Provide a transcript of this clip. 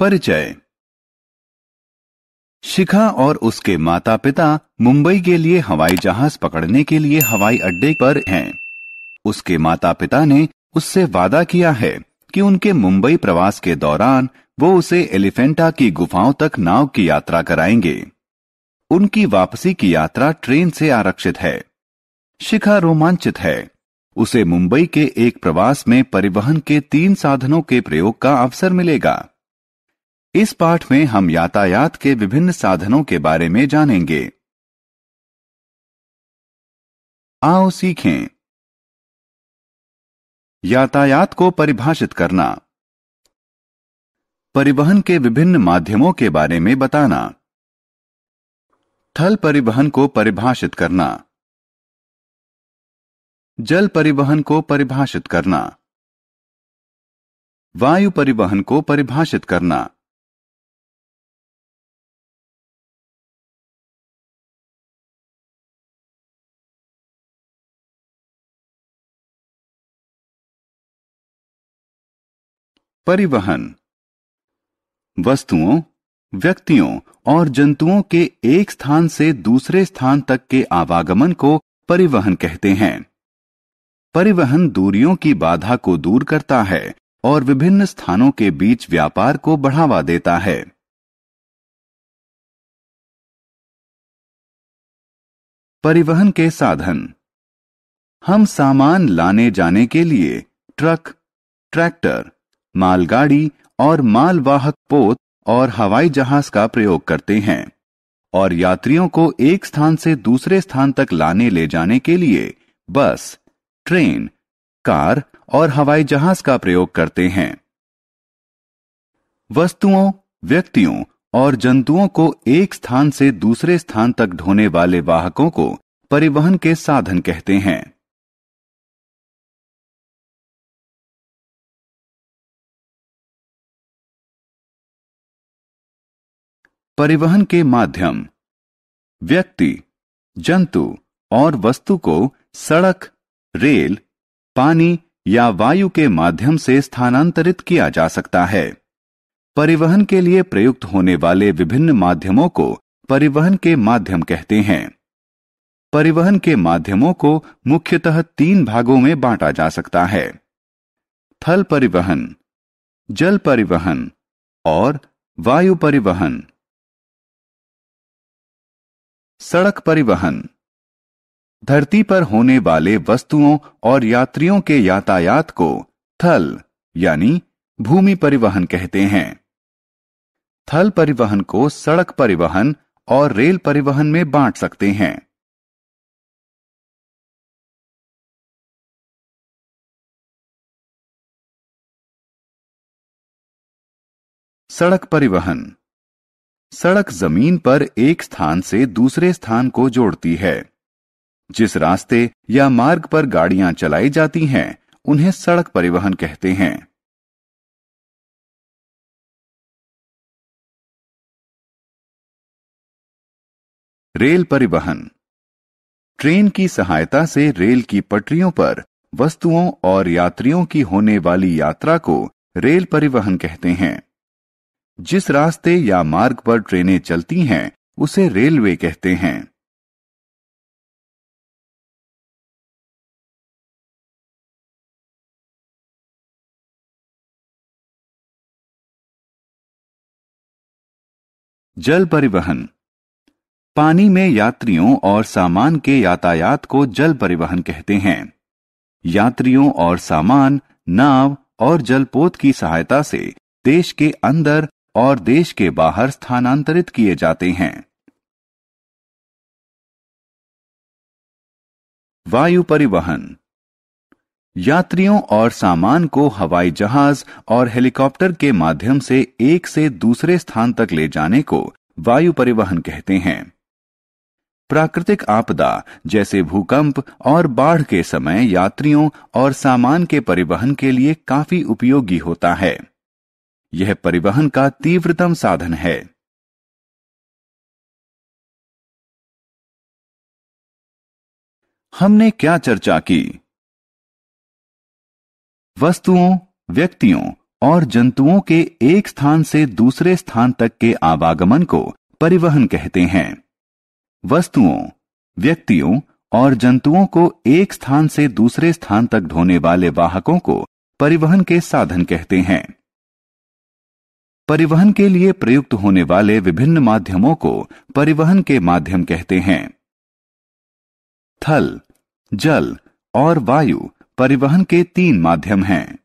परिचय शिखा और उसके माता पिता मुंबई के लिए हवाई जहाज पकड़ने के लिए हवाई अड्डे पर हैं। उसके माता पिता ने उससे वादा किया है कि उनके मुंबई प्रवास के दौरान वो उसे एलिफेंटा की गुफाओं तक नाव की यात्रा कराएंगे उनकी वापसी की यात्रा ट्रेन से आरक्षित है शिखा रोमांचित है उसे मुंबई के एक प्रवास में परिवहन के तीन साधनों के प्रयोग का अवसर मिलेगा इस पाठ में हम यातायात के विभिन्न साधनों के बारे में जानेंगे आओ सीखें यातायात को परिभाषित करना परिवहन के विभिन्न माध्यमों के बारे में बताना थल परिवहन को परिभाषित करना जल परिवहन को परिभाषित करना वायु परिवहन को परिभाषित करना परिवहन वस्तुओं व्यक्तियों और जंतुओं के एक स्थान से दूसरे स्थान तक के आवागमन को परिवहन कहते हैं परिवहन दूरियों की बाधा को दूर करता है और विभिन्न स्थानों के बीच व्यापार को बढ़ावा देता है परिवहन के साधन हम सामान लाने जाने के लिए ट्रक ट्रैक्टर मालगाड़ी और मालवाहक पोत और हवाई जहाज का प्रयोग करते हैं और यात्रियों को एक स्थान से दूसरे स्थान तक लाने ले जाने के लिए बस ट्रेन कार और हवाई जहाज का प्रयोग करते हैं वस्तुओं व्यक्तियों और जंतुओं को एक स्थान से दूसरे स्थान तक ढोने वाले वाहकों को परिवहन के साधन कहते हैं परिवहन के माध्यम व्यक्ति जंतु और वस्तु को सड़क रेल पानी या वायु के माध्यम से स्थानांतरित किया जा सकता है परिवहन के लिए प्रयुक्त होने वाले विभिन्न माध्यमों को परिवहन के माध्यम कहते हैं परिवहन के माध्यमों को मुख्यतः तीन भागों में बांटा जा सकता है थल परिवहन जल परिवहन और वायु परिवहन सड़क परिवहन धरती पर होने वाले वस्तुओं और यात्रियों के यातायात को थल यानी भूमि परिवहन कहते हैं थल परिवहन को सड़क परिवहन और रेल परिवहन में बांट सकते हैं सड़क परिवहन सड़क जमीन पर एक स्थान से दूसरे स्थान को जोड़ती है जिस रास्ते या मार्ग पर गाड़ियां चलाई जाती हैं उन्हें सड़क परिवहन कहते हैं रेल परिवहन ट्रेन की सहायता से रेल की पटरियों पर वस्तुओं और यात्रियों की होने वाली यात्रा को रेल परिवहन कहते हैं जिस रास्ते या मार्ग पर ट्रेनें चलती हैं उसे रेलवे कहते हैं जल परिवहन पानी में यात्रियों और सामान के यातायात को जल परिवहन कहते हैं यात्रियों और सामान नाव और जलपोत की सहायता से देश के अंदर और देश के बाहर स्थानांतरित किए जाते हैं वायु परिवहन यात्रियों और सामान को हवाई जहाज और हेलीकॉप्टर के माध्यम से एक से दूसरे स्थान तक ले जाने को वायु परिवहन कहते हैं प्राकृतिक आपदा जैसे भूकंप और बाढ़ के समय यात्रियों और सामान के परिवहन के लिए काफी उपयोगी होता है यह परिवहन का तीव्रतम साधन है हमने क्या चर्चा की वस्तुओं व्यक्तियों और जंतुओं के एक स्थान से दूसरे स्थान तक के आवागमन को परिवहन कहते हैं वस्तुओं व्यक्तियों और जंतुओं को एक स्थान से दूसरे स्थान तक ढोने वाले वाहकों को परिवहन के साधन कहते हैं परिवहन के लिए प्रयुक्त होने वाले विभिन्न माध्यमों को परिवहन के माध्यम कहते हैं थल जल और वायु परिवहन के तीन माध्यम हैं